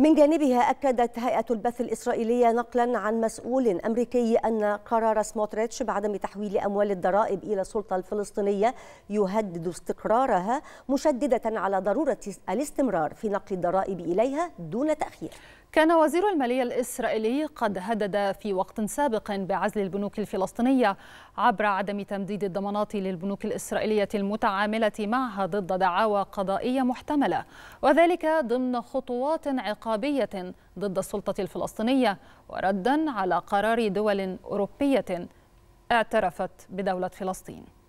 من جانبها أكدت هيئة البث الإسرائيلية نقلا عن مسؤول أمريكي أن قرار سموتريتش بعدم تحويل أموال الضرائب إلى السلطة الفلسطينية يهدد استقرارها مشددة على ضرورة الاستمرار في نقل الضرائب إليها دون تأخير كان وزير المالية الإسرائيلي قد هدد في وقت سابق بعزل البنوك الفلسطينية عبر عدم تمديد الضمانات للبنوك الإسرائيلية المتعاملة معها ضد دعاوى قضائية محتملة وذلك ضمن خطوات عقابية ضد السلطة الفلسطينية وردا على قرار دول أوروبية اعترفت بدولة فلسطين